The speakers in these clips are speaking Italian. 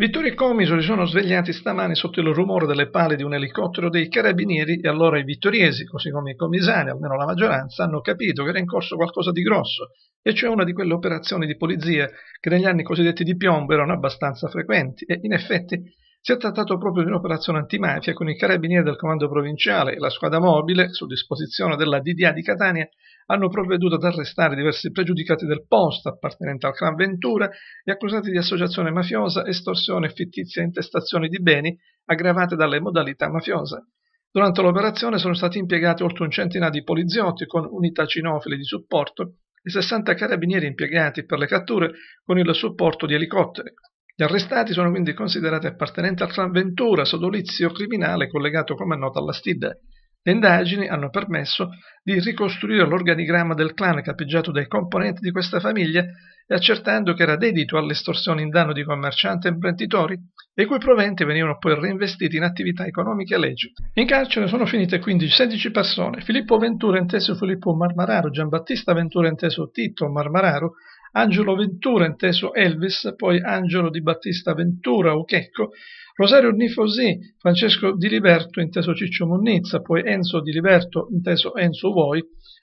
Vittorio e Comiso si sono svegliati stamani sotto il rumore delle pale di un elicottero dei carabinieri e allora i vittoriesi, così come i commissari, almeno la maggioranza, hanno capito che era in corso qualcosa di grosso, e cioè una di quelle operazioni di polizia che negli anni cosiddetti di piombo erano abbastanza frequenti e in effetti si è trattato proprio di un'operazione antimafia con i carabinieri del comando provinciale e la squadra mobile, su disposizione della DDA di Catania, hanno provveduto ad arrestare diversi pregiudicati del posto appartenenti al clan Ventura e accusati di associazione mafiosa, estorsione fittizia e intestazione di beni aggravate dalle modalità mafiose. Durante l'operazione sono stati impiegati oltre un centinaio di poliziotti con unità cinofili di supporto e 60 carabinieri impiegati per le catture con il supporto di elicotteri. Gli arrestati sono quindi considerati appartenenti al Ventura, sodolizio criminale collegato come è noto alla STID. Le indagini hanno permesso di ricostruire l'organigramma del clan capeggiato dai componenti di questa famiglia e accertando che era dedito all'estorsione in danno di commercianti e imprenditori, dei cui proventi venivano poi reinvestiti in attività economiche legge. In carcere sono finite quindi 16 persone, Filippo Ventura inteso Filippo Marmararo, Giambattista Ventura inteso Tito Marmararo, Angelo Ventura inteso Elvis, poi Angelo di Battista Ventura Uchecco, Rosario Nifosi, Francesco Di Liberto inteso Ciccio Monnizza, poi Enzo Di Liberto inteso Enzo Voi,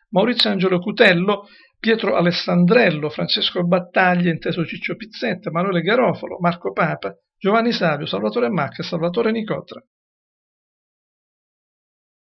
Maurizio Angelo Cutello, Pietro Alessandrello, Francesco Battaglia inteso Ciccio Pizzetta, Manuele Garofalo, Marco Papa, Giovanni Savio, Salvatore Max e Salvatore Nicotra.